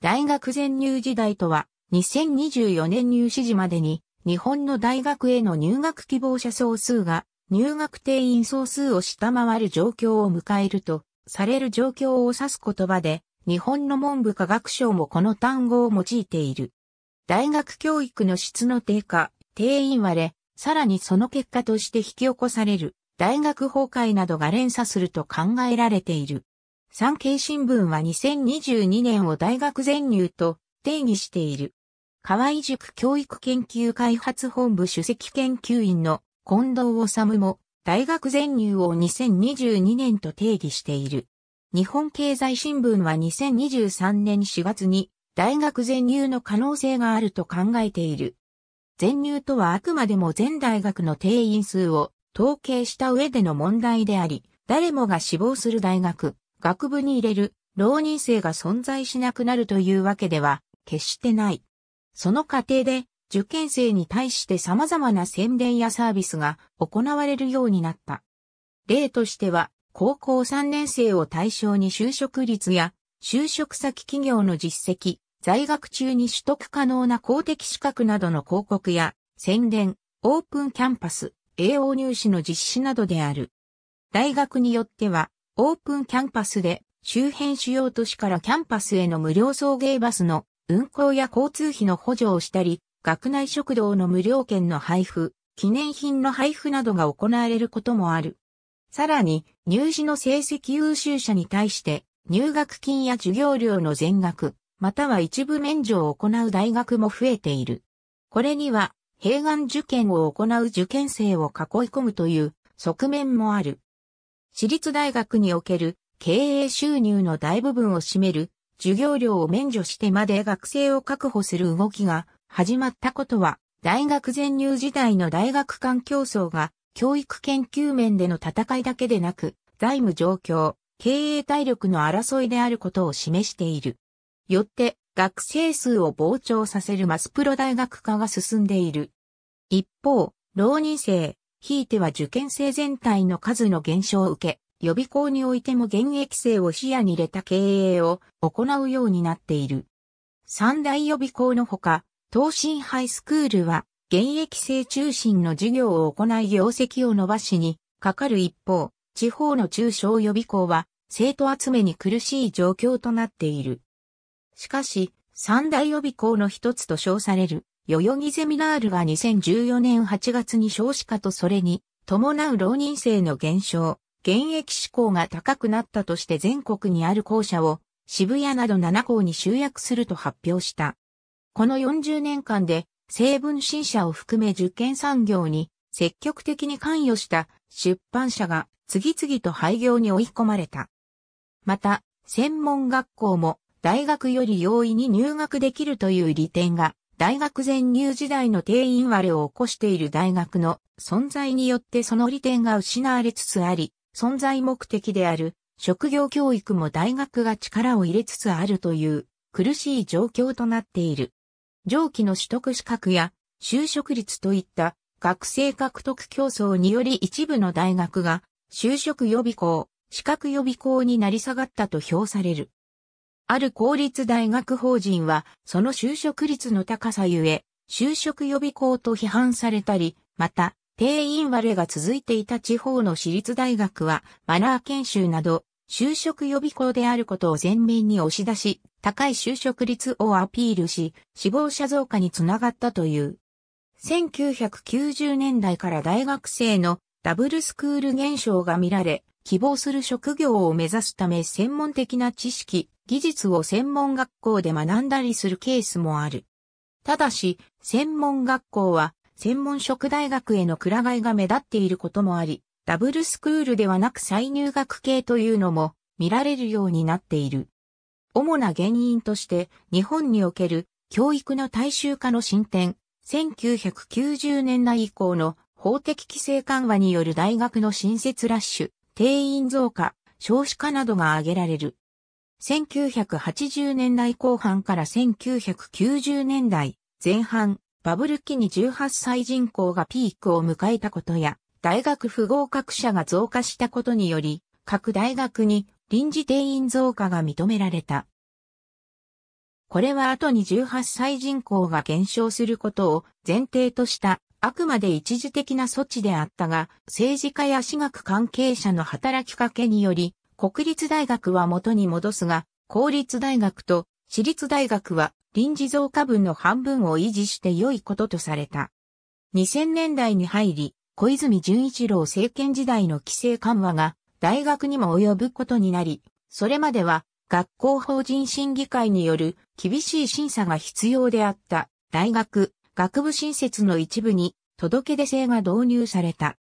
大学全入時代とは、2024年入試時までに、日本の大学への入学希望者総数が、入学定員総数を下回る状況を迎えると、される状況を指す言葉で、日本の文部科学省もこの単語を用いている。大学教育の質の低下、定員割れ、さらにその結果として引き起こされる、大学崩壊などが連鎖すると考えられている。産経新聞は2022年を大学全入と定義している。河合塾教育研究開発本部主席研究員の近藤治も大学全入を2022年と定義している。日本経済新聞は2023年4月に大学全入の可能性があると考えている。全入とはあくまでも全大学の定員数を統計した上での問題であり、誰もが志望する大学、学部に入れる浪人生が存在しなくなるというわけでは決してない。その過程で受験生に対して様々な宣伝やサービスが行われるようになった。例としては高校3年生を対象に就職率や就職先企業の実績、在学中に取得可能な公的資格などの広告や宣伝、オープンキャンパス、栄養入試の実施などである。大学によっては、オープンキャンパスで周辺主要都市からキャンパスへの無料送迎バスの運行や交通費の補助をしたり、学内食堂の無料券の配布、記念品の配布などが行われることもある。さらに、入試の成績優秀者に対して、入学金や授業料の全額、または一部免除を行う大学も増えている。これには、併願受験を行う受験生を囲い込むという側面もある。私立大学における経営収入の大部分を占める授業料を免除してまで学生を確保する動きが始まったことは、大学全入時代の大学間競争が教育研究面での戦いだけでなく、財務状況、経営体力の争いであることを示している。よって、学生数を膨張させるマスプロ大学化が進んでいる。一方、浪人生、ひいては受験生全体の数の減少を受け、予備校においても現役生を視野に入れた経営を行うようになっている。三大予備校のほか、東進ハイスクールは、現役生中心の授業を行い業績を伸ばしにかかる一方、地方の中小予備校は、生徒集めに苦しい状況となっている。しかし、三大予備校の一つと称される、代々木ゼミナールが2014年8月に少子化とそれに伴う浪人生の減少、現役志向が高くなったとして全国にある校舎を渋谷など7校に集約すると発表した。この40年間で、成分新社を含め受験産業に積極的に関与した出版社が次々と廃業に追い込まれた。また、専門学校も大学より容易に入学できるという利点が大学全入時代の定員割れを起こしている大学の存在によってその利点が失われつつあり、存在目的である職業教育も大学が力を入れつつあるという苦しい状況となっている。上記の取得資格や就職率といった学生獲得競争により一部の大学が就職予備校、資格予備校になり下がったと評される。ある公立大学法人は、その就職率の高さゆえ、就職予備校と批判されたり、また、定員割れが続いていた地方の私立大学は、マナー研修など、就職予備校であることを前面に押し出し、高い就職率をアピールし、死亡者増加につながったという。1990年代から大学生のダブルスクール現象が見られ、希望する職業を目指すため専門的な知識、技術を専門学校で学んだりするケースもある。ただし、専門学校は専門職大学へのくら替えが目立っていることもあり、ダブルスクールではなく再入学系というのも見られるようになっている。主な原因として、日本における教育の大衆化の進展、1990年代以降の法的規制緩和による大学の新設ラッシュ、定員増加、少子化などが挙げられる。1980年代後半から1990年代前半、バブル期に18歳人口がピークを迎えたことや、大学不合格者が増加したことにより、各大学に臨時定員増加が認められた。これは後に18歳人口が減少することを前提としたあくまで一時的な措置であったが、政治家や私学関係者の働きかけにより、国立大学は元に戻すが、公立大学と私立大学は臨時増加分の半分を維持して良いこととされた。2000年代に入り、小泉純一郎政権時代の規制緩和が大学にも及ぶことになり、それまでは学校法人審議会による厳しい審査が必要であった大学、学部新設の一部に届け出制が導入された。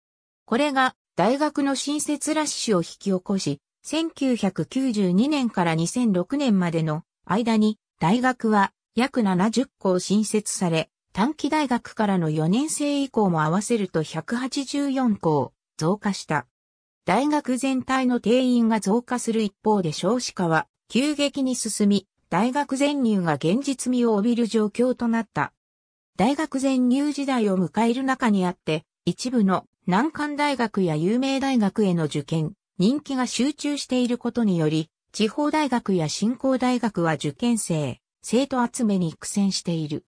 これが大学の新設ラッシュを引き起こし、1992年から2006年までの間に大学は約70校新設され、短期大学からの4年生以降も合わせると184校増加した。大学全体の定員が増加する一方で少子化は急激に進み、大学全入が現実味を帯びる状況となった。大学全入時代を迎える中にあって、一部の難関大学や有名大学への受験、人気が集中していることにより、地方大学や振興大学は受験生、生徒集めに苦戦している。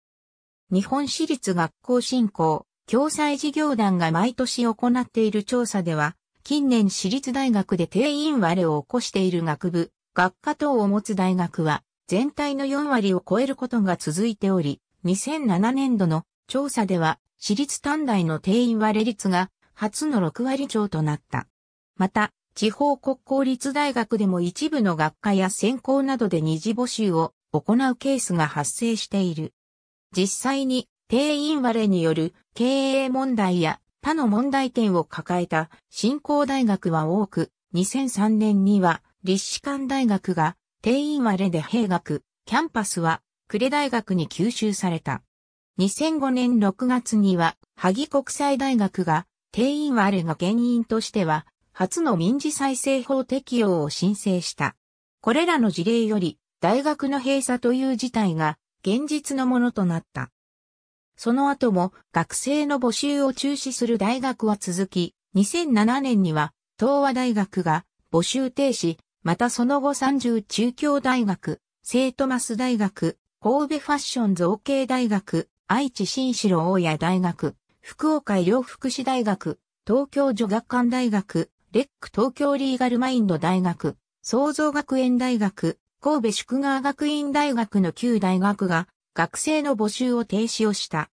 日本私立学校振興、共済事業団が毎年行っている調査では、近年私立大学で定員割れを起こしている学部、学科等を持つ大学は、全体の4割を超えることが続いており、2007年度の調査では、私立短大の定員割れ率が初の6割超となった。また、地方国公立大学でも一部の学科や専攻などで二次募集を行うケースが発生している。実際に定員割れによる経営問題や他の問題点を抱えた新興大学は多く、2003年には立志館大学が定員割れで閉学、キャンパスは呉大学に吸収された。2005年6月には、萩国際大学が定員割れが原因としては初の民事再生法適用を申請した。これらの事例より、大学の閉鎖という事態が現実のものとなった。その後も学生の募集を中止する大学は続き、2007年には東和大学が募集停止、またその後30中京大学、聖トマス大学、神戸ファッション造形大学、愛知新城大谷大学、福岡医療福祉大学、東京女学館大学、レック東京リーガルマインド大学、創造学園大学、神戸宿川学院大学の旧大学が学生の募集を停止をした。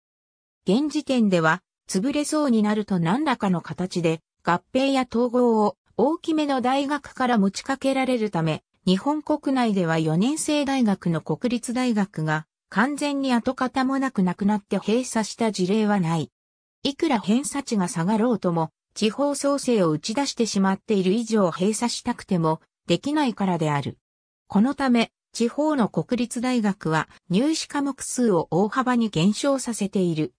現時点では、潰れそうになると何らかの形で合併や統合を大きめの大学から持ちかけられるため、日本国内では4年生大学の国立大学が完全に跡形もなくなくなって閉鎖した事例はない。いくら偏差値が下がろうとも、地方創生を打ち出してしまっている以上閉鎖したくてもできないからである。このため、地方の国立大学は入試科目数を大幅に減少させている。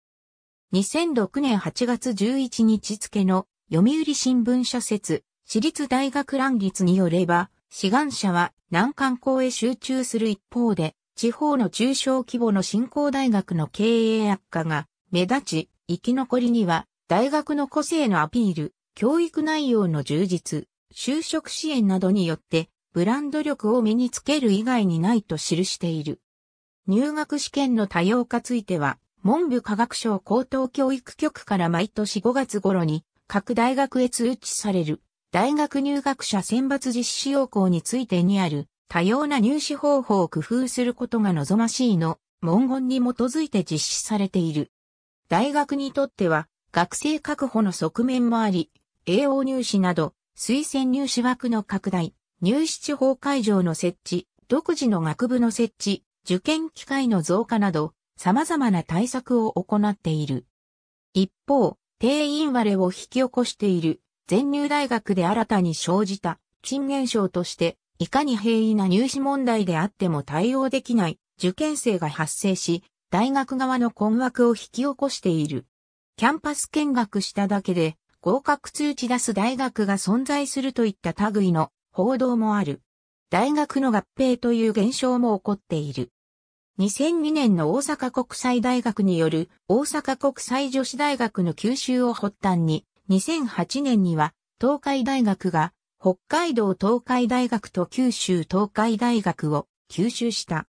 2006年8月11日付の読売新聞社説、私立大学乱立によれば、志願者は難関校へ集中する一方で、地方の中小規模の振興大学の経営悪化が目立ち、生き残りには大学の個性のアピール、教育内容の充実、就職支援などによって、ブランド力を身につける以外にないと記している。入学試験の多様化ついては、文部科学省高等教育局から毎年5月頃に各大学へ通知される大学入学者選抜実施要項についてにある多様な入試方法を工夫することが望ましいの文言に基づいて実施されている。大学にとっては学生確保の側面もあり、栄養入試など、推薦入試枠の拡大、入試地方会場の設置、独自の学部の設置、受験機会の増加など、様々な対策を行っている。一方、定員割れを引き起こしている、全入大学で新たに生じた、賃現象として、いかに平易な入試問題であっても対応できない受験生が発生し、大学側の困惑を引き起こしている。キャンパス見学しただけで合格通知出す大学が存在するといった類の報道もある。大学の合併という現象も起こっている。2002年の大阪国際大学による大阪国際女子大学の吸収を発端に、2008年には東海大学が北海道東海大学と九州東海大学を吸収した。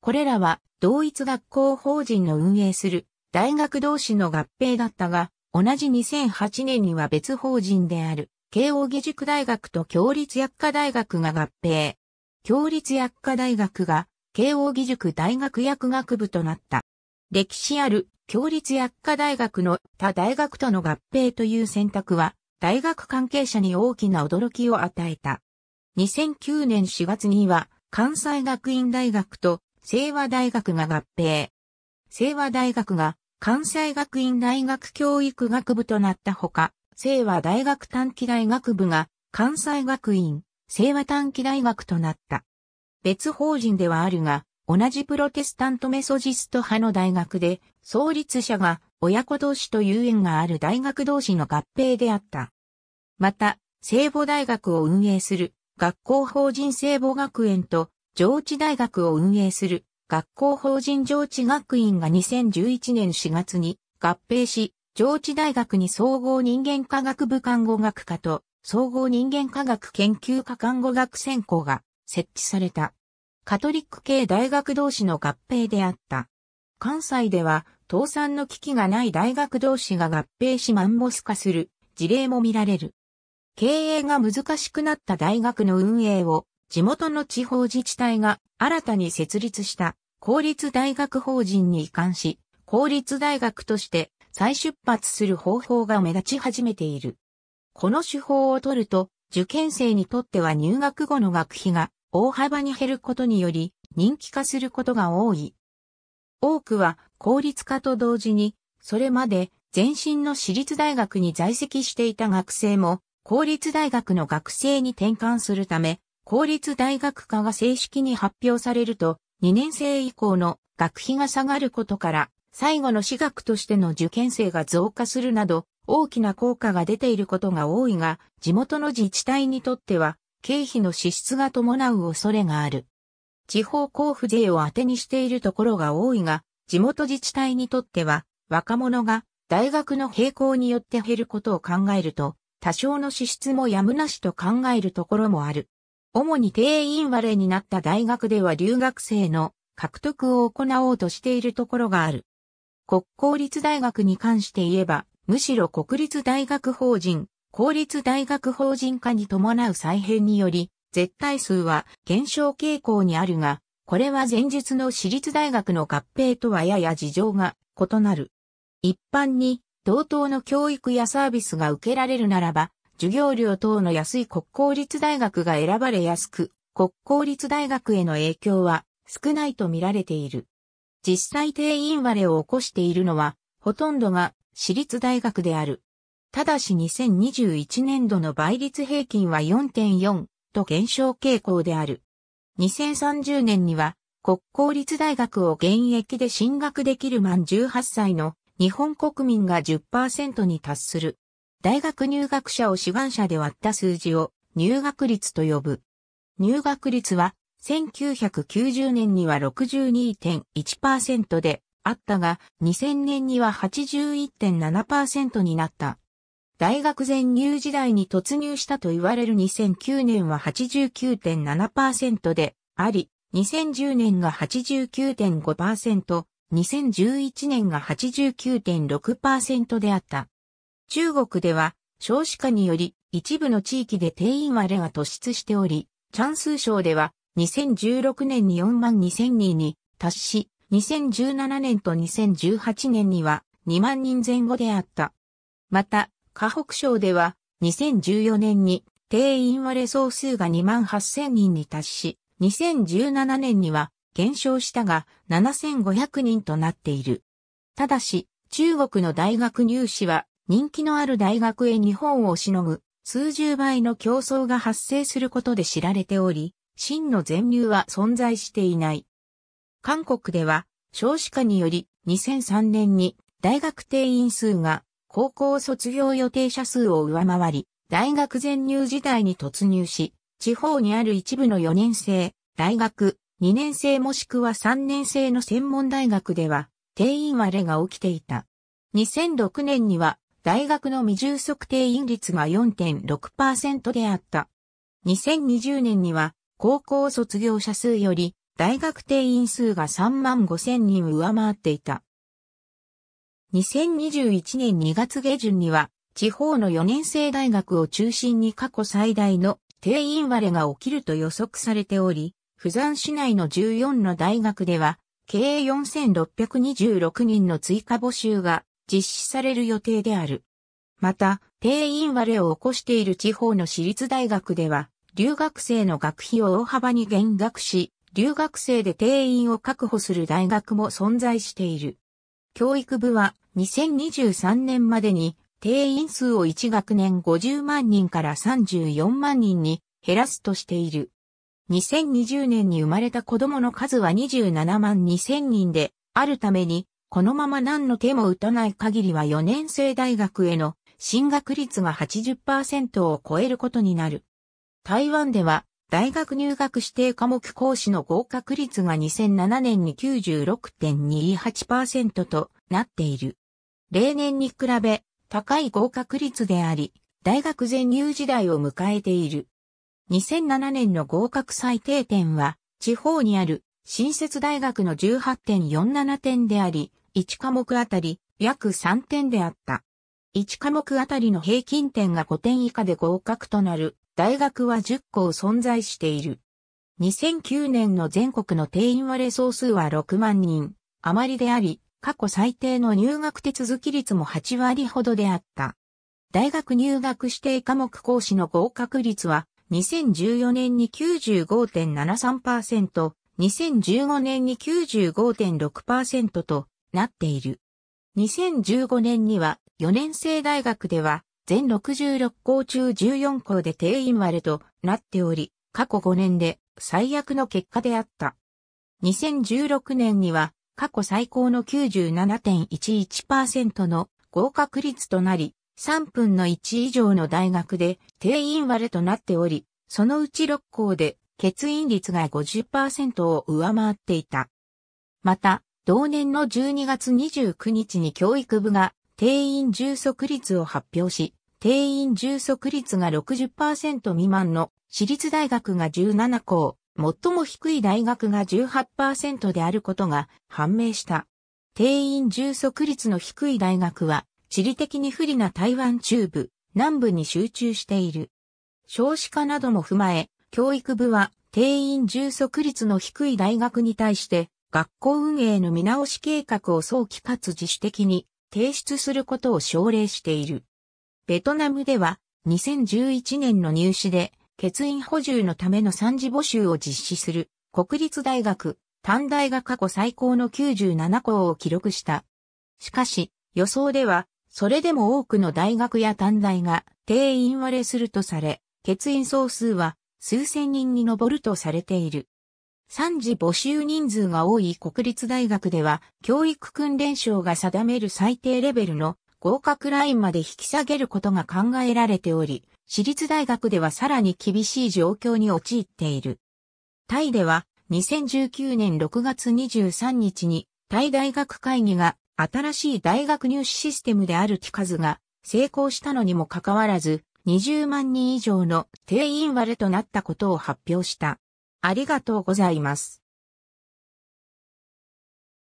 これらは同一学校法人の運営する大学同士の合併だったが、同じ2008年には別法人である、慶応義塾大学と共立薬科大学が合併。共立薬科大学が、慶応義塾大学薬学部となった。歴史ある共立薬科大学の他大学との合併という選択は、大学関係者に大きな驚きを与えた。2009年4月には、関西学院大学と清和大学が合併。清和大学が関西学院大学教育学部となったほか、清和大学短期大学部が関西学院清和短期大学となった。別法人ではあるが、同じプロテスタントメソジスト派の大学で、創立者が親子同士という縁がある大学同士の合併であった。また、聖母大学を運営する学校法人聖母学園と上智大学を運営する学校法人上智学院が2011年4月に合併し、上智大学に総合人間科学部看護学科と総合人間科学研究科看護学専攻が設置された。カトリック系大学同士の合併であった。関西では倒産の危機がない大学同士が合併しマンモス化する事例も見られる。経営が難しくなった大学の運営を地元の地方自治体が新たに設立した公立大学法人に移管し、公立大学として再出発する方法が目立ち始めている。この手法を取ると、受験生にとっては入学後の学費が大幅に減ることにより人気化することが多い。多くは公立化と同時に、それまで前身の私立大学に在籍していた学生も、公立大学の学生に転換するため、公立大学科が正式に発表されると、2年生以降の学費が下がることから、最後の私学としての受験生が増加するなど、大きな効果が出ていることが多いが、地元の自治体にとっては、経費の支出が伴う恐れがある。地方交付税を当てにしているところが多いが、地元自治体にとっては、若者が大学の並行によって減ることを考えると、多少の支出もやむなしと考えるところもある。主に定員割れになった大学では留学生の獲得を行おうとしているところがある。国公立大学に関して言えば、むしろ国立大学法人、公立大学法人化に伴う再編により、絶対数は減少傾向にあるが、これは前述の私立大学の合併とはやや事情が異なる。一般に同等の教育やサービスが受けられるならば、授業料等の安い国公立大学が選ばれやすく、国公立大学への影響は少ないと見られている。実際定員割れを起こしているのは、ほとんどが私立大学である。ただし2021年度の倍率平均は4.4と減少傾向である。2030年には国公立大学を現役で進学できる満18歳の日本国民が10%に達する。大学入学者を志願者で割った数字を入学率と呼ぶ。入学率は1990年には62.1%であったが、2000年には81.7%になった。大学全入時代に突入したと言われる2009年は89.7%であり、2010年が89.5%、2011年が89.6%であった。中国では少子化により一部の地域で定員割れが突出しており、チャンス。省では2016年に4万2000人に達し、2017年と2018年には2万人前後であった。また、河北省では2014年に定員割れ総数が2万8000人に達し、2017年には減少したが7500人となっている。ただし、中国の大学入試は人気のある大学へ日本をしのぐ、数十倍の競争が発生することで知られており、真の全流は存在していない。韓国では、少子化により、2003年に大学定員数が高校卒業予定者数を上回り、大学全入時代に突入し、地方にある一部の4年生、大学、2年生もしくは3年生の専門大学では、定員割れが起きていた。2006年には大学の未充測定員率が4.6%であった。2020年には、高校卒業者数より、大学定員数が3万5千人上回っていた。2021年2月下旬には、地方の4年生大学を中心に過去最大の定員割れが起きると予測されており、富山市内の14の大学では、計4626人の追加募集が実施される予定である。また、定員割れを起こしている地方の私立大学では、留学生の学費を大幅に減額し、留学生で定員を確保する大学も存在している。教育部は2023年までに定員数を1学年50万人から34万人に減らすとしている。2020年に生まれた子供の数は27万2000人であるためにこのまま何の手も打たない限りは4年生大学への進学率が80%を超えることになる。台湾では大学入学指定科目講師の合格率が2007年に96.28%となっている。例年に比べ高い合格率であり、大学全入時代を迎えている。2007年の合格最低点は地方にある新設大学の18.47点であり、1科目あたり約3点であった。1科目あたりの平均点が5点以下で合格となる大学は10校存在している。2009年の全国の定員割れ総数は6万人余りであり、過去最低の入学手続き率も8割ほどであった。大学入学指定科目講師の合格率は2014年に95.73%、2015年に95.6%となっている。2015年には4年生大学では全66校中14校で定員割れとなっており、過去5年で最悪の結果であった。2016年には過去最高の97.11%の合格率となり、3分の1以上の大学で定員割れとなっており、そのうち6校で欠員率が50%を上回っていた。また、同年の12月29日に教育部が定員充足率を発表し、定員充足率が60%未満の私立大学が17校、最も低い大学が18%であることが判明した。定員充足率の低い大学は、地理的に不利な台湾中部、南部に集中している。少子化なども踏まえ、教育部は定員充足率の低い大学に対して、学校運営の見直し計画を早期かつ自主的に提出することを奨励している。ベトナムでは2011年の入試で欠員補充のための三次募集を実施する国立大学、短大が過去最高の97校を記録した。しかし、予想では、それでも多くの大学や短大が定員割れするとされ、欠員総数は数千人に上るとされている。三次募集人数が多い国立大学では、教育訓練省が定める最低レベルの合格ラインまで引き下げることが考えられており、私立大学ではさらに厳しい状況に陥っている。タイでは、2019年6月23日に、タイ大学会議が新しい大学入試システムである木数が成功したのにもかかわらず、20万人以上の定員割れとなったことを発表した。ありがとうございます。